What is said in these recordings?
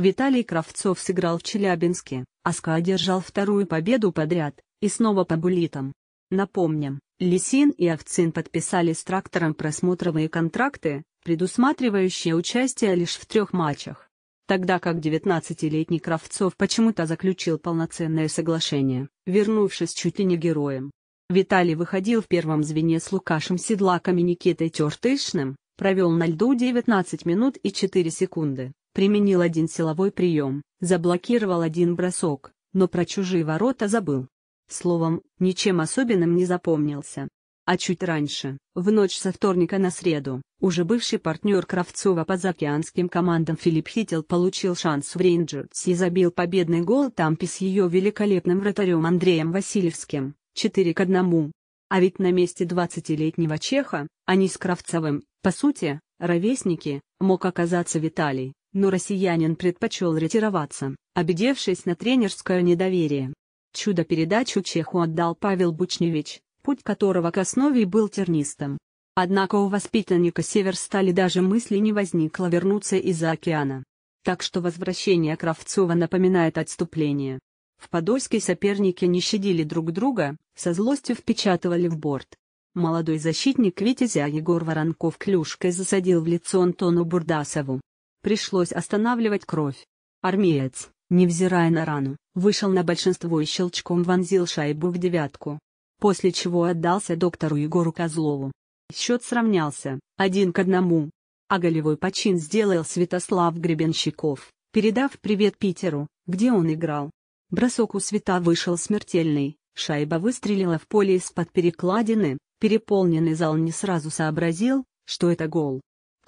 Виталий Кравцов сыграл в Челябинске, АСКА одержал вторую победу подряд, и снова по булитам. Напомним, Лисин и Овцин подписали с трактором просмотровые контракты, предусматривающие участие лишь в трех матчах. Тогда как 19-летний Кравцов почему-то заключил полноценное соглашение, вернувшись чуть ли не героем. Виталий выходил в первом звене с Лукашем Седлаком и Никитой Тертышным, провел на льду 19 минут и 4 секунды. Применил один силовой прием, заблокировал один бросок, но про чужие ворота забыл. Словом, ничем особенным не запомнился. А чуть раньше, в ночь со вторника на среду, уже бывший партнер Кравцова по заокеанским командам Филипп Хитил получил шанс в Рейнджерс и забил победный гол Тампи с ее великолепным вратарем Андреем Васильевским, 4 к 1. А ведь на месте 20-летнего чеха, они с Кравцовым, по сути, ровесники, мог оказаться Виталий но россиянин предпочел ретироваться, обидевшись на тренерское недоверие. Чудо-передачу Чеху отдал Павел Бучневич, путь которого к основе был тернистым. Однако у воспитанника Северстали даже мысли не возникло вернуться из-за океана. Так что возвращение Кравцова напоминает отступление. В Подольске соперники не щадили друг друга, со злостью впечатывали в борт. Молодой защитник Витязя Егор Воронков клюшкой засадил в лицо Антону Бурдасову, Пришлось останавливать кровь. Армеец, невзирая на рану, вышел на большинство и щелчком вонзил шайбу в девятку. После чего отдался доктору Егору Козлову. Счет сравнялся, один к одному. А голевой почин сделал Святослав Гребенщиков, передав привет Питеру, где он играл. Бросок у Свята вышел смертельный, шайба выстрелила в поле из-под перекладины, переполненный зал не сразу сообразил, что это гол.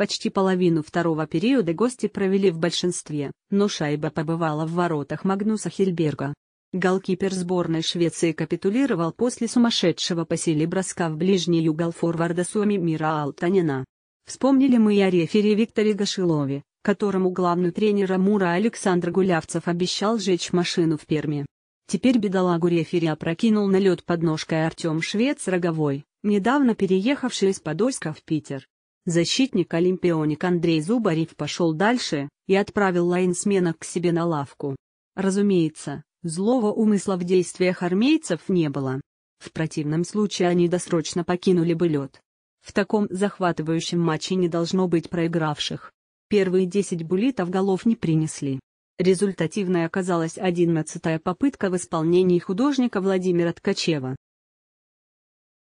Почти половину второго периода гости провели в большинстве, но шайба побывала в воротах Магнуса Хильберга. Голкипер сборной Швеции капитулировал после сумасшедшего по броска в ближний угол форварда Суами Мира Алтанина. Вспомнили мы и о рефере Викторе Гашилове, которому главный тренер Амура Александр Гулявцев обещал сжечь машину в Перми. Теперь бедолагу рефери опрокинул на лед подножкой ножкой Артем Швец Роговой, недавно переехавший из Подольска в Питер. Защитник Олимпионик Андрей Зубарев пошел дальше и отправил лайнсмена к себе на лавку. Разумеется, злого умысла в действиях армейцев не было. В противном случае они досрочно покинули бы лед. В таком захватывающем матче не должно быть проигравших. Первые 10 булитов голов не принесли. Результативной оказалась одиннадцатая попытка в исполнении художника Владимира Ткачева.